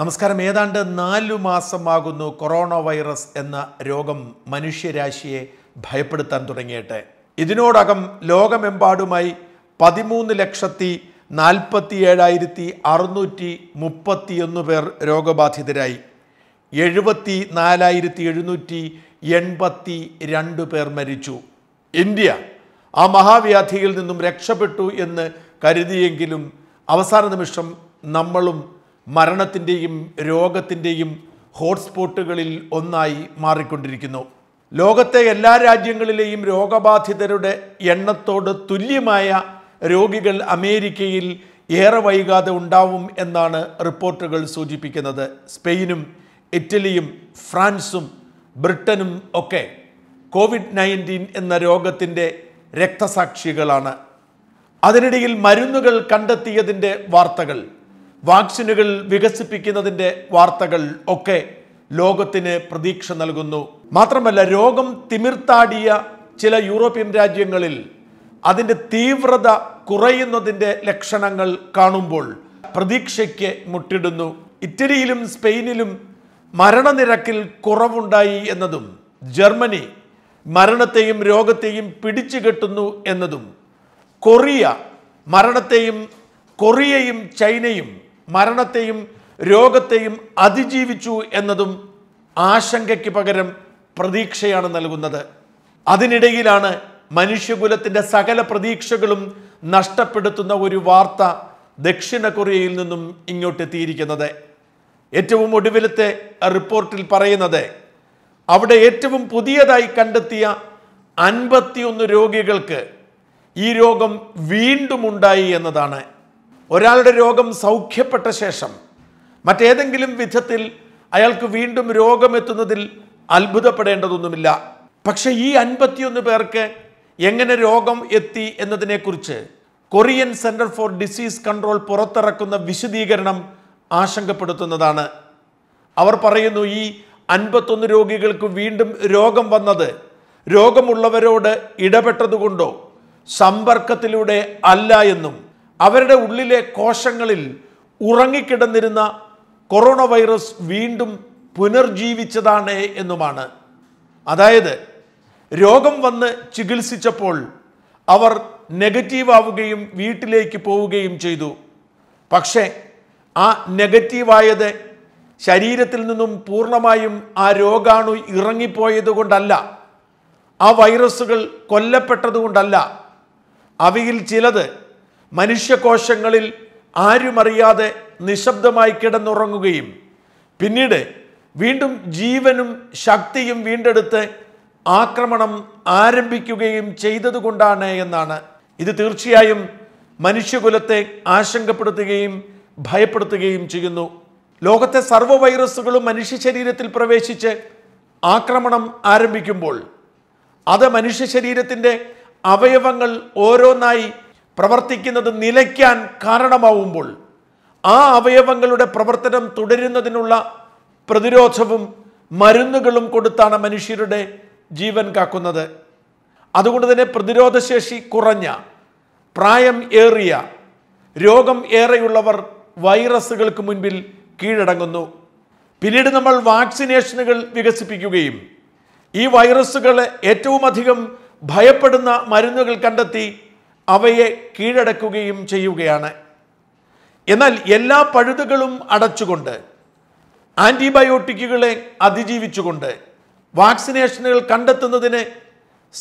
നമസ്കാരം ഏതാണ്ട് നാലു മാസമാകുന്നു കൊറോണ വൈറസ് എന്ന രോഗം മനുഷ്യരാശിയെ ഭയപ്പെടുത്താൻ തുടങ്ങിയിട്ട് ഇതിനോടകം ലോകമെമ്പാടുമായി പതിമൂന്ന് ലക്ഷത്തി നാൽപ്പത്തി ഏഴായിരത്തി അറുന്നൂറ്റി മുപ്പത്തിയൊന്ന് പേർ രോഗബാധിതരായി എഴുപത്തി നാലായിരത്തി എഴുന്നൂറ്റി എൺപത്തി രണ്ട് പേർ മരിച്ചു ഇന്ത്യ ആ മഹാവ്യാധിയിൽ നിന്നും രക്ഷപ്പെട്ടു എന്ന് കരുതിയെങ്കിലും അവസാന നിമിഷം നമ്മളും മരണത്തിൻ്റെയും രോഗത്തിൻ്റെയും ഹോട്ട്സ്പോട്ടുകളിൽ ഒന്നായി മാറിക്കൊണ്ടിരിക്കുന്നു ലോകത്തെ എല്ലാ രാജ്യങ്ങളിലെയും രോഗബാധിതരുടെ എണ്ണത്തോട് തുല്യമായ രോഗികൾ അമേരിക്കയിൽ ഏറെ വൈകാതെ ഉണ്ടാവും എന്നാണ് റിപ്പോർട്ടുകൾ സൂചിപ്പിക്കുന്നത് സ്പെയിനും ഇറ്റലിയും ഫ്രാൻസും ബ്രിട്ടനും ഒക്കെ കോവിഡ് നയൻറ്റീൻ എന്ന രോഗത്തിൻ്റെ രക്തസാക്ഷികളാണ് അതിനിടയിൽ മരുന്നുകൾ കണ്ടെത്തിയതിൻ്റെ വാർത്തകൾ വാക്സിനുകൾ വികസിപ്പിക്കുന്നതിൻ്റെ വാർത്തകൾ ഒക്കെ ലോകത്തിന് പ്രതീക്ഷ നൽകുന്നു മാത്രമല്ല രോഗം തിമിർത്താടിയ ചില യൂറോപ്യൻ രാജ്യങ്ങളിൽ അതിൻ്റെ തീവ്രത കുറയുന്നതിൻ്റെ ലക്ഷണങ്ങൾ കാണുമ്പോൾ പ്രതീക്ഷയ്ക്ക് മുട്ടിടുന്നു ഇറ്റലിയിലും സ്പെയിനിലും മരണനിരക്കിൽ കുറവുണ്ടായി എന്നതും ജർമ്മനി മരണത്തെയും രോഗത്തെയും പിടിച്ചു കെട്ടുന്നു എന്നതും കൊറിയ മരണത്തെയും കൊറിയയും ചൈനയും മരണത്തെയും രോഗത്തെയും അതിജീവിച്ചു എന്നതും ആശങ്കയ്ക്ക് പകരം പ്രതീക്ഷയാണ് നൽകുന്നത് അതിനിടയിലാണ് മനുഷ്യകുലത്തിൻ്റെ സകല പ്രതീക്ഷകളും നഷ്ടപ്പെടുത്തുന്ന ഒരു വാർത്ത ദക്ഷിണ കൊറിയയിൽ നിന്നും ഇങ്ങോട്ടെത്തിയിരിക്കുന്നത് ഏറ്റവും ഒടുവിലത്തെ റിപ്പോർട്ടിൽ പറയുന്നത് അവിടെ ഏറ്റവും പുതിയതായി കണ്ടെത്തിയ അൻപത്തിയൊന്ന് രോഗികൾക്ക് ഈ രോഗം വീണ്ടും ഉണ്ടായി എന്നതാണ് ഒരാളുടെ രോഗം സൗഖ്യപ്പെട്ട ശേഷം മറ്റേതെങ്കിലും വിധത്തിൽ അയാൾക്ക് വീണ്ടും രോഗമെത്തുന്നതിൽ അത്ഭുതപ്പെടേണ്ടതൊന്നുമില്ല പക്ഷേ ഈ അൻപത്തിയൊന്ന് പേർക്ക് എങ്ങനെ രോഗം എത്തി എന്നതിനെക്കുറിച്ച് Korean centre for disease control പുറത്തിറക്കുന്ന വിശദീകരണം ആശങ്കപ്പെടുത്തുന്നതാണ് അവർ പറയുന്നു ഈ അൻപത്തൊന്ന് രോഗികൾക്ക് വീണ്ടും രോഗം വന്നത് രോഗമുള്ളവരോട് ഇടപെട്ടതുകൊണ്ടോ സമ്പർക്കത്തിലൂടെ അല്ല എന്നും അവരുടെ ഉള്ളിലെ കോശങ്ങളിൽ ഉറങ്ങിക്കിടന്നിരുന്ന കൊറോണ വൈറസ് വീണ്ടും പുനർജീവിച്ചതാണ് എന്നുമാണ് അതായത് രോഗം വന്ന് ചികിത്സിച്ചപ്പോൾ അവർ നെഗറ്റീവ് ആവുകയും വീട്ടിലേക്ക് പോവുകയും ചെയ്തു പക്ഷേ ആ നെഗറ്റീവായത് ശരീരത്തിൽ നിന്നും പൂർണ്ണമായും ആ രോഗാണു ഇറങ്ങിപ്പോയത് കൊണ്ടല്ല ആ വൈറസുകൾ കൊല്ലപ്പെട്ടതുകൊണ്ടല്ല അവയിൽ ചിലത് മനുഷ്യകോശങ്ങളിൽ ആരുമറിയാതെ നിശബ്ദമായി കിടന്നുറങ്ങുകയും പിന്നീട് വീണ്ടും ജീവനും ശക്തിയും വീണ്ടെടുത്ത് ആക്രമണം ആരംഭിക്കുകയും ചെയ്തതുകൊണ്ടാണ് എന്നാണ് ഇത് തീർച്ചയായും മനുഷ്യകുലത്തെ ആശങ്കപ്പെടുത്തുകയും ഭയപ്പെടുത്തുകയും ചെയ്യുന്നു ലോകത്തെ സർവ്വ വൈറസുകളും മനുഷ്യ ശരീരത്തിൽ പ്രവേശിച്ച് ആക്രമണം ആരംഭിക്കുമ്പോൾ അത് മനുഷ്യ ശരീരത്തിൻ്റെ അവയവങ്ങൾ ഓരോന്നായി പ്രവർത്തിക്കുന്നത് നിലയ്ക്കാൻ കാരണമാവുമ്പോൾ ആ അവയവങ്ങളുടെ പ്രവർത്തനം തുടരുന്നതിനുള്ള പ്രതിരോധവും മരുന്നുകളും കൊടുത്താണ് മനുഷ്യരുടെ ജീവൻ കാക്കുന്നത് അതുകൊണ്ട് തന്നെ പ്രതിരോധശേഷി കുറഞ്ഞ പ്രായം ഏറിയ രോഗം ഏറെയുള്ളവർ വൈറസുകൾക്ക് മുൻപിൽ കീഴടങ്ങുന്നു പിന്നീട് നമ്മൾ വാക്സിനേഷനുകൾ വികസിപ്പിക്കുകയും ഈ വൈറസുകളെ ഏറ്റവും അധികം ഭയപ്പെടുന്ന മരുന്നുകൾ കണ്ടെത്തി അവയെ കീഴടക്കുകയും ചെയ്യുകയാണ് എന്നാൽ എല്ലാ പഴുതുകളും അടച്ചുകൊണ്ട് ആൻറ്റിബയോട്ടിക്കുകളെ അതിജീവിച്ചുകൊണ്ട് വാക്സിനേഷനുകൾ കണ്ടെത്തുന്നതിന്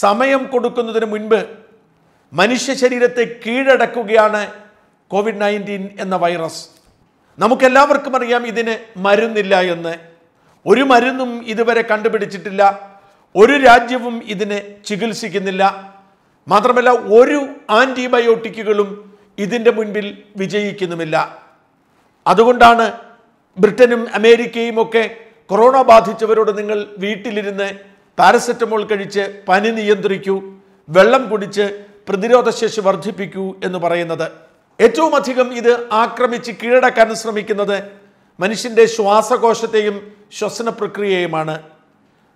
സമയം കൊടുക്കുന്നതിന് മുൻപ് മനുഷ്യ ശരീരത്തെ കീഴടക്കുകയാണ് കോവിഡ് നയൻറ്റീൻ എന്ന വൈറസ് നമുക്കെല്ലാവർക്കും അറിയാം ഇതിന് മരുന്നില്ല എന്ന് ഒരു മരുന്നും ഇതുവരെ കണ്ടുപിടിച്ചിട്ടില്ല ഒരു രാജ്യവും ഇതിന് ചികിത്സിക്കുന്നില്ല മാത്രമല്ല ഒരു ആൻറ്റിബയോട്ടിക്കുകളും ഇതിൻ്റെ മുൻപിൽ വിജയിക്കുന്നുമില്ല അതുകൊണ്ടാണ് ബ്രിട്ടനും അമേരിക്കയും ഒക്കെ കൊറോണ ബാധിച്ചവരോട് നിങ്ങൾ വീട്ടിലിരുന്ന് പാരസെറ്റമോൾ കഴിച്ച് പനി നിയന്ത്രിക്കൂ വെള്ളം കുടിച്ച് പ്രതിരോധശേഷി വർദ്ധിപ്പിക്കൂ എന്ന് പറയുന്നത് ഏറ്റവും അധികം ഇത് ആക്രമിച്ച് കീഴടക്കാൻ ശ്രമിക്കുന്നത് മനുഷ്യൻ്റെ ശ്വാസകോശത്തെയും ശ്വസന പ്രക്രിയയുമാണ്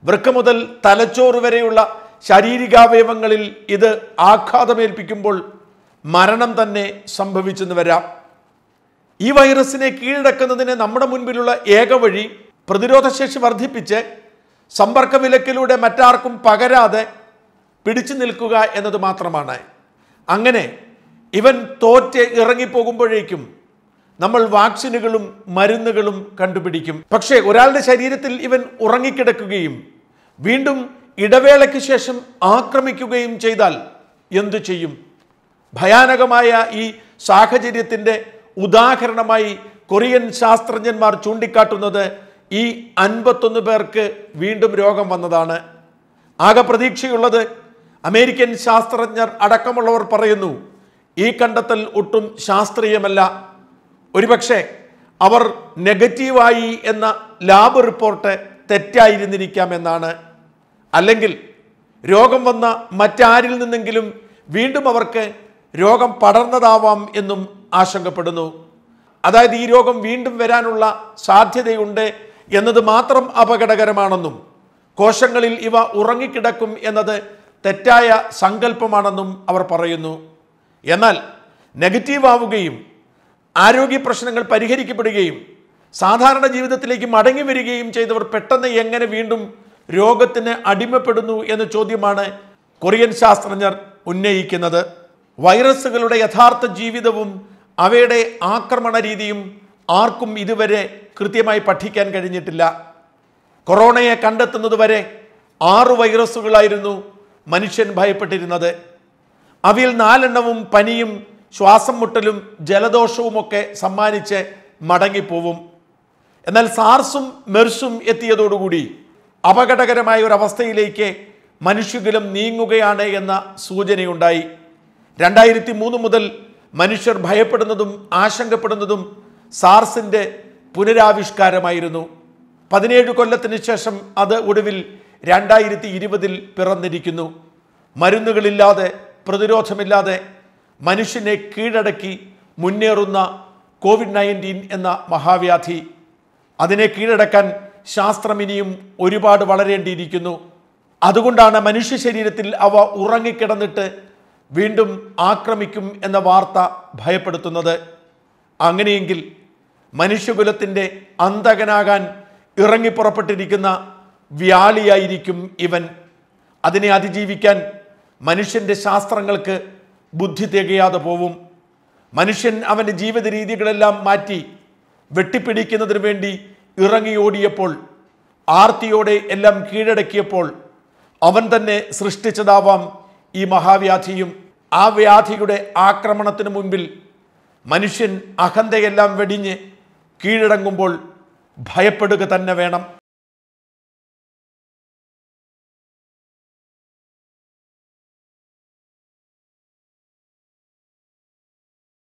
വൃക്ക മുതൽ തലച്ചോറ് വരെയുള്ള ശാരീരികാവയവങ്ങളിൽ ഇത് ആഘാതമേൽപ്പിക്കുമ്പോൾ മരണം തന്നെ സംഭവിച്ചെന്ന് വരാം ഈ വൈറസിനെ കീഴടക്കുന്നതിന് നമ്മുടെ മുൻപിലുള്ള ഏക വഴി പ്രതിരോധശേഷി വർദ്ധിപ്പിച്ച് സമ്പർക്ക വിലക്കിലൂടെ മറ്റാർക്കും പകരാതെ പിടിച്ചു നിൽക്കുക എന്നത് മാത്രമാണ് അങ്ങനെ ഇവൻ തോറ്റ് ഇറങ്ങിപ്പോകുമ്പോഴേക്കും നമ്മൾ വാക്സിനുകളും മരുന്നുകളും കണ്ടുപിടിക്കും പക്ഷേ ഒരാളുടെ ശരീരത്തിൽ ഇവൻ ഉറങ്ങിക്കിടക്കുകയും വീണ്ടും ഇടവേളയ്ക്ക് ശേഷം ആക്രമിക്കുകയും ചെയ്താൽ എന്തു ചെയ്യും ഭയാനകമായ ഈ സാഹചര്യത്തിൻ്റെ ഉദാഹരണമായി കൊറിയൻ ശാസ്ത്രജ്ഞന്മാർ ചൂണ്ടിക്കാട്ടുന്നത് ഈ അൻപത്തൊന്ന് പേർക്ക് വീണ്ടും രോഗം വന്നതാണ് ആകെ പ്രതീക്ഷയുള്ളത് അമേരിക്കൻ ശാസ്ത്രജ്ഞർ അടക്കമുള്ളവർ പറയുന്നു ഈ കണ്ടെത്തൽ ഒട്ടും ശാസ്ത്രീയമല്ല ഒരുപക്ഷെ അവർ നെഗറ്റീവായി എന്ന ലാബ് റിപ്പോർട്ട് തെറ്റായിരുന്നിരിക്കാം എന്നാണ് അല്ലെങ്കിൽ രോഗം വന്ന മറ്റാരിൽ നിന്നെങ്കിലും വീണ്ടും അവർക്ക് രോഗം പടർന്നതാവാം എന്നും ആശങ്കപ്പെടുന്നു അതായത് ഈ രോഗം വീണ്ടും വരാനുള്ള സാധ്യതയുണ്ട് എന്നത് മാത്രം അപകടകരമാണെന്നും കോശങ്ങളിൽ ഇവ ഉറങ്ങിക്കിടക്കും എന്നത് തെറ്റായ സങ്കല്പമാണെന്നും അവർ പറയുന്നു എന്നാൽ നെഗറ്റീവ് ആവുകയും ആരോഗ്യ പ്രശ്നങ്ങൾ പരിഹരിക്കപ്പെടുകയും സാധാരണ ജീവിതത്തിലേക്ക് മടങ്ങി വരികയും ചെയ്തവർ പെട്ടെന്ന് എങ്ങനെ വീണ്ടും രോഗത്തിന് അടിമപ്പെടുന്നു എന്ന ചോദ്യമാണ് കൊറിയൻ ശാസ്ത്രജ്ഞർ ഉന്നയിക്കുന്നത് വൈറസുകളുടെ യഥാർത്ഥ ജീവിതവും അവയുടെ ആക്രമണ രീതിയും ആർക്കും ഇതുവരെ കൃത്യമായി പഠിക്കാൻ കഴിഞ്ഞിട്ടില്ല കൊറോണയെ കണ്ടെത്തുന്നതുവരെ ആറു വൈറസുകളായിരുന്നു മനുഷ്യൻ ഭയപ്പെട്ടിരുന്നത് അവയിൽ നാലെണ്ണവും പനിയും ശ്വാസം മുട്ടലും ജലദോഷവുമൊക്കെ സമ്മാനിച്ച് മടങ്ങിപ്പോവും എന്നാൽ സാർസും മെർസും എത്തിയതോടുകൂടി അപകടകരമായ ഒരു അവസ്ഥയിലേക്ക് മനുഷ്യകുലം നീങ്ങുകയാണ് എന്ന സൂചനയുണ്ടായി രണ്ടായിരത്തി മൂന്ന് മുതൽ മനുഷ്യർ ഭയപ്പെടുന്നതും ആശങ്കപ്പെടുന്നതും സാർസിൻ്റെ പുനരാവിഷ്കാരമായിരുന്നു പതിനേഴ് കൊല്ലത്തിന് ശേഷം അത് ഒടുവിൽ രണ്ടായിരത്തി ഇരുപതിൽ പിറന്നിരിക്കുന്നു മരുന്നുകളില്ലാതെ പ്രതിരോധമില്ലാതെ മനുഷ്യനെ കീഴടക്കി മുന്നേറുന്ന കോവിഡ് നയൻറ്റീൻ എന്ന മഹാവ്യാധി അതിനെ കീഴടക്കാൻ ശാസ്ത്രം ഇനിയും ഒരുപാട് വളരേണ്ടിയിരിക്കുന്നു അതുകൊണ്ടാണ് മനുഷ്യ ശരീരത്തിൽ അവ ഉറങ്ങിക്കിടന്നിട്ട് വീണ്ടും ആക്രമിക്കും എന്ന വാർത്ത ഭയപ്പെടുത്തുന്നത് അങ്ങനെയെങ്കിൽ മനുഷ്യകുലത്തിൻ്റെ അന്തകനാകാൻ ഇറങ്ങിപ്പുറപ്പെട്ടിരിക്കുന്ന വ്യാളിയായിരിക്കും ഇവൻ അതിനെ അതിജീവിക്കാൻ മനുഷ്യൻ്റെ ശാസ്ത്രങ്ങൾക്ക് ബുദ്ധി തികയാതെ പോവും മനുഷ്യൻ അവൻ്റെ ജീവിത രീതികളെല്ലാം മാറ്റി വെട്ടിപ്പിടിക്കുന്നതിന് വേണ്ടി ഇറങ്ങിയോടിയപ്പോൾ ആർത്തിയോടെ എല്ലാം കീഴടക്കിയപ്പോൾ അവൻ തന്നെ സൃഷ്ടിച്ചതാവാം ഈ മഹാവ്യാധിയും ആ വ്യാധിയുടെ ആക്രമണത്തിന് മുൻപിൽ മനുഷ്യൻ അഹന്തയെല്ലാം വെടിഞ്ഞ് കീഴടങ്ങുമ്പോൾ ഭയപ്പെടുക തന്നെ വേണം